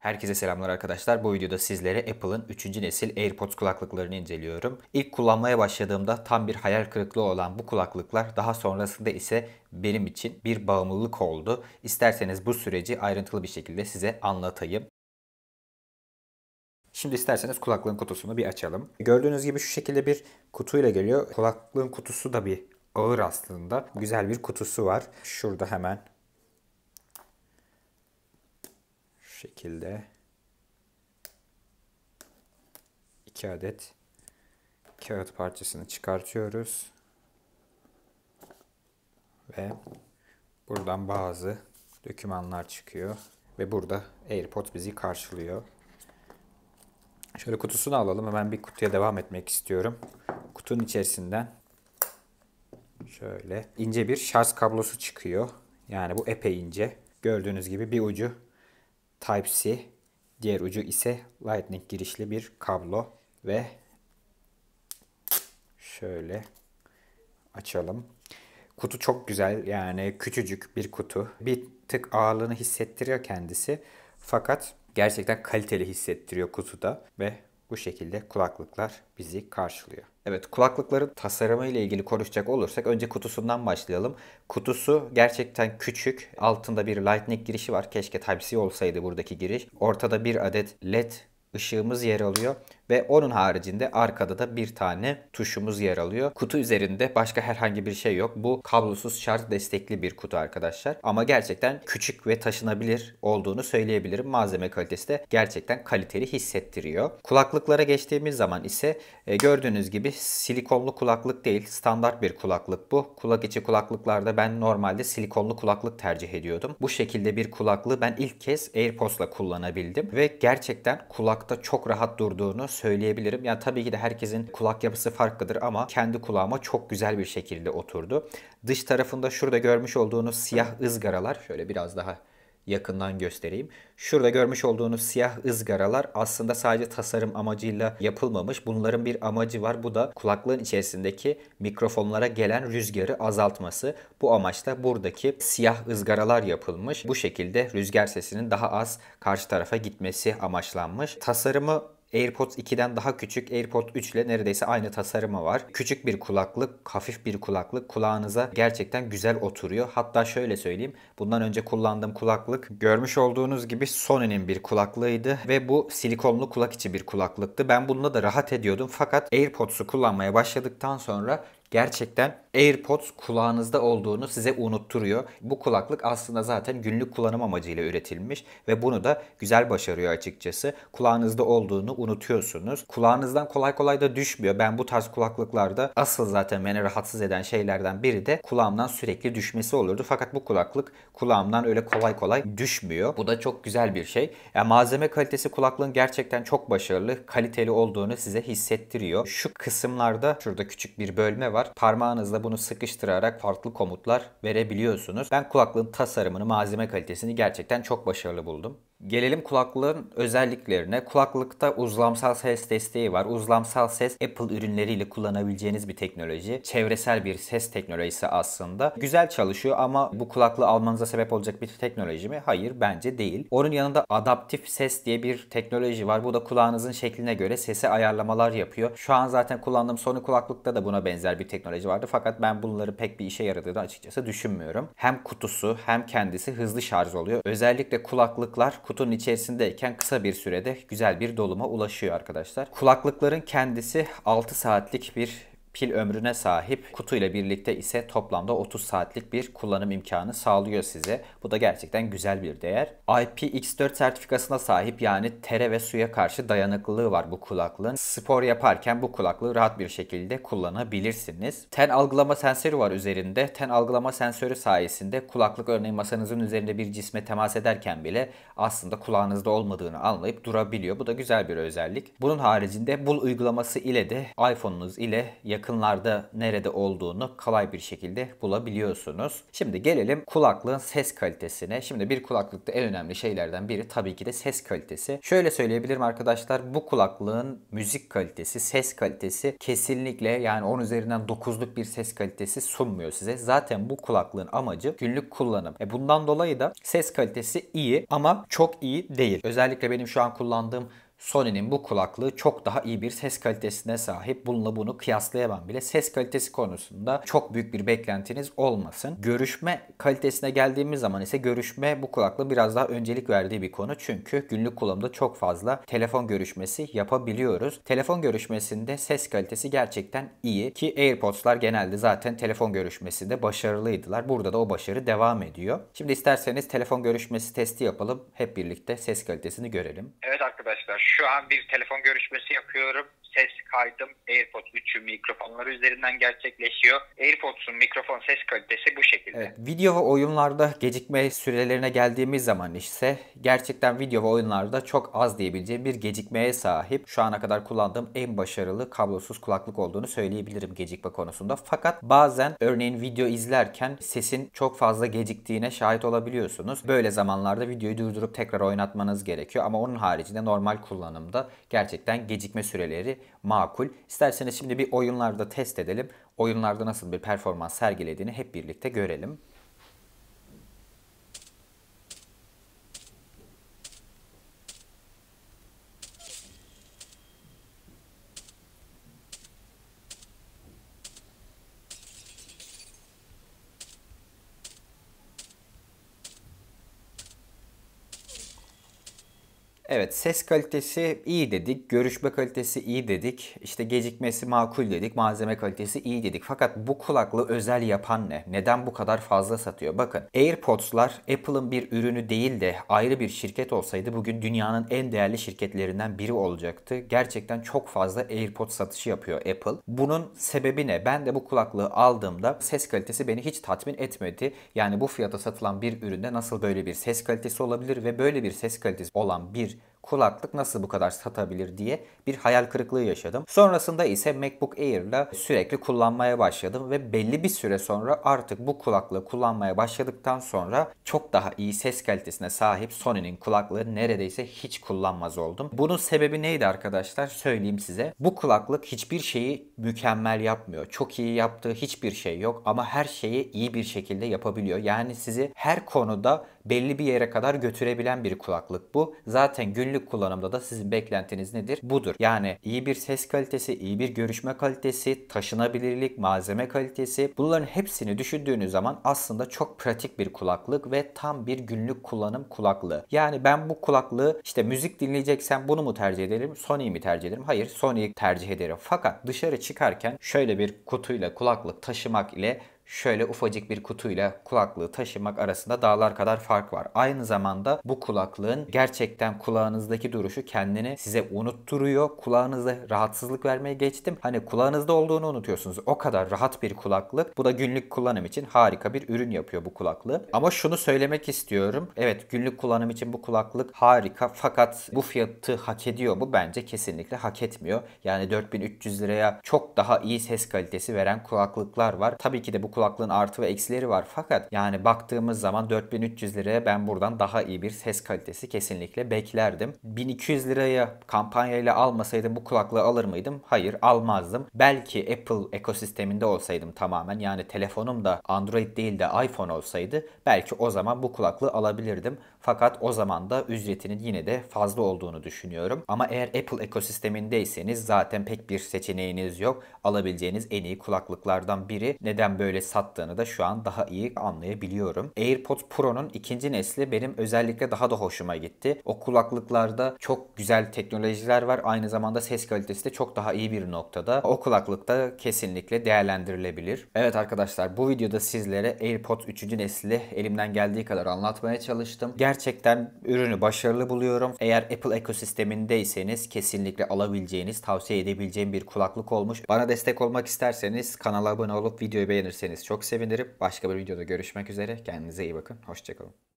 Herkese selamlar arkadaşlar. Bu videoda sizlere Apple'ın 3. nesil AirPods kulaklıklarını inceliyorum. İlk kullanmaya başladığımda tam bir hayal kırıklığı olan bu kulaklıklar daha sonrasında ise benim için bir bağımlılık oldu. İsterseniz bu süreci ayrıntılı bir şekilde size anlatayım. Şimdi isterseniz kulaklığın kutusunu bir açalım. Gördüğünüz gibi şu şekilde bir kutuyla geliyor. Kulaklığın kutusu da bir ağır aslında. Güzel bir kutusu var. Şurada hemen şekilde iki adet kağıt parçasını çıkartıyoruz. Ve buradan bazı dokümanlar çıkıyor. Ve burada AirPod bizi karşılıyor. Şöyle kutusunu alalım. Hemen bir kutuya devam etmek istiyorum. Kutunun içerisinden şöyle ince bir şarj kablosu çıkıyor. Yani bu epey ince. Gördüğünüz gibi bir ucu Type-C. Diğer ucu ise Lightning girişli bir kablo ve şöyle açalım. Kutu çok güzel yani küçücük bir kutu. Bir tık ağırlığını hissettiriyor kendisi. Fakat gerçekten kaliteli hissettiriyor kutuda ve bu şekilde kulaklıklar bizi karşılıyor. Evet kulaklıkların tasarımı ile ilgili konuşacak olursak önce kutusundan başlayalım. Kutusu gerçekten küçük. Altında bir lightning girişi var. Keşke Type-C olsaydı buradaki giriş. Ortada bir adet led ışığımız yer alıyor ve onun haricinde arkada da bir tane tuşumuz yer alıyor. Kutu üzerinde başka herhangi bir şey yok. Bu kablosuz şarj destekli bir kutu arkadaşlar. Ama gerçekten küçük ve taşınabilir olduğunu söyleyebilirim. Malzeme kalitesi de gerçekten kaliteli hissettiriyor. Kulaklıklara geçtiğimiz zaman ise e, gördüğünüz gibi silikonlu kulaklık değil standart bir kulaklık bu. Kulak içi kulaklıklarda ben normalde silikonlu kulaklık tercih ediyordum. Bu şekilde bir kulaklığı ben ilk kez AirPods'la kullanabildim ve gerçekten kulakta çok rahat durduğunu söyleyebilirim. Yani tabii ki de herkesin kulak yapısı farklıdır ama kendi kulağıma çok güzel bir şekilde oturdu. Dış tarafında şurada görmüş olduğunuz siyah ızgaralar şöyle biraz daha yakından göstereyim. Şurada görmüş olduğunuz siyah ızgaralar aslında sadece tasarım amacıyla yapılmamış. Bunların bir amacı var. Bu da kulaklığın içerisindeki mikrofonlara gelen rüzgarı azaltması. Bu amaçla buradaki siyah ızgaralar yapılmış. Bu şekilde rüzgar sesinin daha az karşı tarafa gitmesi amaçlanmış. Tasarımı AirPods 2'den daha küçük, AirPods 3 ile neredeyse aynı tasarımı var. Küçük bir kulaklık, hafif bir kulaklık kulağınıza gerçekten güzel oturuyor. Hatta şöyle söyleyeyim, bundan önce kullandığım kulaklık görmüş olduğunuz gibi Sony'nin bir kulaklığıydı ve bu silikonlu kulak içi bir kulaklıktı. Ben bununla da rahat ediyordum fakat AirPods'u kullanmaya başladıktan sonra gerçekten AirPods kulağınızda olduğunu size unutturuyor. Bu kulaklık aslında zaten günlük kullanım amacıyla üretilmiş ve bunu da güzel başarıyor açıkçası. Kulağınızda olduğunu unutuyorsunuz. Kulağınızdan kolay kolay da düşmüyor. Ben bu tarz kulaklıklarda asıl zaten beni rahatsız eden şeylerden biri de kulağımdan sürekli düşmesi olurdu. Fakat bu kulaklık kulağımdan öyle kolay kolay düşmüyor. Bu da çok güzel bir şey. Yani malzeme kalitesi kulaklığın gerçekten çok başarılı, kaliteli olduğunu size hissettiriyor. Şu kısımlarda şurada küçük bir bölme var var. Parmağınızla bunu sıkıştırarak farklı komutlar verebiliyorsunuz. Ben kulaklığın tasarımını, malzeme kalitesini gerçekten çok başarılı buldum. Gelelim kulaklığın özelliklerine. Kulaklıkta uzlamsal ses desteği var. Uzlamsal ses Apple ürünleriyle kullanabileceğiniz bir teknoloji. Çevresel bir ses teknolojisi aslında. Güzel çalışıyor ama bu kulaklığı almanıza sebep olacak bir teknoloji mi? Hayır bence değil. Onun yanında adaptif ses diye bir teknoloji var. Bu da kulağınızın şekline göre sese ayarlamalar yapıyor. Şu an zaten kullandığım Sony kulaklıkta da buna benzer bir teknoloji vardı. Fakat ben bunları pek bir işe yaradığını açıkçası düşünmüyorum. Hem kutusu hem kendisi hızlı şarj oluyor. Özellikle kulaklıklar kutunun içerisindeyken kısa bir sürede güzel bir doluma ulaşıyor arkadaşlar. Kulaklıkların kendisi 6 saatlik bir pil ömrüne sahip. Kutu ile birlikte ise toplamda 30 saatlik bir kullanım imkanı sağlıyor size. Bu da gerçekten güzel bir değer. IPX4 sertifikasına sahip yani tere ve suya karşı dayanıklılığı var bu kulaklığın. Spor yaparken bu kulaklığı rahat bir şekilde kullanabilirsiniz. Ten algılama sensörü var üzerinde. Ten algılama sensörü sayesinde kulaklık örneğin masanızın üzerinde bir cisme temas ederken bile aslında kulağınızda olmadığını anlayıp durabiliyor. Bu da güzel bir özellik. Bunun haricinde bul uygulaması ile de iPhone'unuz ile yakın yakınlarda nerede olduğunu kolay bir şekilde bulabiliyorsunuz. Şimdi gelelim kulaklığın ses kalitesine. Şimdi bir kulaklıkta en önemli şeylerden biri tabii ki de ses kalitesi. Şöyle söyleyebilirim arkadaşlar bu kulaklığın müzik kalitesi, ses kalitesi kesinlikle yani 10 üzerinden 9'luk bir ses kalitesi sunmuyor size. Zaten bu kulaklığın amacı günlük kullanım. E bundan dolayı da ses kalitesi iyi ama çok iyi değil. Özellikle benim şu an kullandığım Sony'nin bu kulaklığı çok daha iyi bir ses kalitesine sahip. Bununla bunu kıyaslayamam bile. Ses kalitesi konusunda çok büyük bir beklentiniz olmasın. Görüşme kalitesine geldiğimiz zaman ise görüşme bu kulaklığı biraz daha öncelik verdiği bir konu. Çünkü günlük kullanımda çok fazla telefon görüşmesi yapabiliyoruz. Telefon görüşmesinde ses kalitesi gerçekten iyi ki AirPods'lar genelde zaten telefon görüşmesinde başarılıydılar. Burada da o başarı devam ediyor. Şimdi isterseniz telefon görüşmesi testi yapalım. Hep birlikte ses kalitesini görelim. Evet arkadaşlar şu an bir telefon görüşmesi yapıyorum ses kaydım AirPods 3'ü mikrofonları üzerinden gerçekleşiyor. AirPods'un mikrofon ses kalitesi bu şekilde. Evet, video ve oyunlarda gecikme sürelerine geldiğimiz zaman ise gerçekten video ve oyunlarda çok az diyebileceğim bir gecikmeye sahip. Şu ana kadar kullandığım en başarılı kablosuz kulaklık olduğunu söyleyebilirim gecikme konusunda. Fakat bazen örneğin video izlerken sesin çok fazla geciktiğine şahit olabiliyorsunuz. Böyle zamanlarda videoyu durdurup tekrar oynatmanız gerekiyor ama onun haricinde normal kullanımda gerçekten gecikme süreleri makul. İsterseniz şimdi bir oyunlarda test edelim. Oyunlarda nasıl bir performans sergilediğini hep birlikte görelim. Evet ses kalitesi iyi dedik, görüşme kalitesi iyi dedik, işte gecikmesi makul dedik, malzeme kalitesi iyi dedik. Fakat bu kulaklığı özel yapan ne? Neden bu kadar fazla satıyor? Bakın AirPods'lar Apple'ın bir ürünü değil de ayrı bir şirket olsaydı bugün dünyanın en değerli şirketlerinden biri olacaktı. Gerçekten çok fazla AirPods satışı yapıyor Apple. Bunun sebebi ne? Ben de bu kulaklığı aldığımda ses kalitesi beni hiç tatmin etmedi. Yani bu fiyata satılan bir üründe nasıl böyle bir ses kalitesi olabilir ve böyle bir ses kalitesi olan bir kulaklık nasıl bu kadar satabilir diye bir hayal kırıklığı yaşadım. Sonrasında ise MacBook Air ile sürekli kullanmaya başladım ve belli bir süre sonra artık bu kulaklığı kullanmaya başladıktan sonra çok daha iyi ses kalitesine sahip Sony'nin kulaklığı neredeyse hiç kullanmaz oldum. Bunun sebebi neydi arkadaşlar? Söyleyeyim size. Bu kulaklık hiçbir şeyi mükemmel yapmıyor. Çok iyi yaptığı hiçbir şey yok ama her şeyi iyi bir şekilde yapabiliyor. Yani sizi her konuda belli bir yere kadar götürebilen bir kulaklık bu. Zaten günlük günlük kullanımda da sizin beklentiniz nedir? Budur. Yani iyi bir ses kalitesi, iyi bir görüşme kalitesi, taşınabilirlik, malzeme kalitesi bunların hepsini düşündüğünüz zaman aslında çok pratik bir kulaklık ve tam bir günlük kullanım kulaklığı. Yani ben bu kulaklığı işte müzik dinleyeceksem bunu mu tercih ederim, Sony'yi mi tercih ederim? Hayır, Sony'yi tercih ederim. Fakat dışarı çıkarken şöyle bir kutuyla kulaklık taşımak ile şöyle ufacık bir kutuyla kulaklığı taşımak arasında dağlar kadar fark var. Aynı zamanda bu kulaklığın gerçekten kulağınızdaki duruşu kendini size unutturuyor. Kulağınıza rahatsızlık vermeye geçtim. Hani kulağınızda olduğunu unutuyorsunuz. O kadar rahat bir kulaklık. Bu da günlük kullanım için harika bir ürün yapıyor bu kulaklığı. Ama şunu söylemek istiyorum. Evet günlük kullanım için bu kulaklık harika fakat bu fiyatı hak ediyor mu? Bence kesinlikle hak etmiyor. Yani 4300 liraya çok daha iyi ses kalitesi veren kulaklıklar var. Tabii ki de bu kulaklık kulaklığın artı ve eksileri var. Fakat yani baktığımız zaman 4300 liraya ben buradan daha iyi bir ses kalitesi kesinlikle beklerdim. 1200 liraya kampanyayla almasaydım bu kulaklığı alır mıydım? Hayır almazdım. Belki Apple ekosisteminde olsaydım tamamen yani telefonum da Android değil de iPhone olsaydı belki o zaman bu kulaklığı alabilirdim. Fakat o zaman da ücretinin yine de fazla olduğunu düşünüyorum. Ama eğer Apple ekosistemindeyseniz zaten pek bir seçeneğiniz yok. Alabileceğiniz en iyi kulaklıklardan biri. Neden böyle sattığını da şu an daha iyi anlayabiliyorum. AirPods Pro'nun ikinci nesli benim özellikle daha da hoşuma gitti. O kulaklıklarda çok güzel teknolojiler var. Aynı zamanda ses kalitesi de çok daha iyi bir noktada. O kulaklıkta kesinlikle değerlendirilebilir. Evet arkadaşlar bu videoda sizlere AirPods 3. nesli elimden geldiği kadar anlatmaya çalıştım. Gel Gerçekten ürünü başarılı buluyorum. Eğer Apple ekosistemindeyseniz kesinlikle alabileceğiniz, tavsiye edebileceğim bir kulaklık olmuş. Bana destek olmak isterseniz kanala abone olup videoyu beğenirseniz çok sevinirim. Başka bir videoda görüşmek üzere. Kendinize iyi bakın. Hoşçakalın.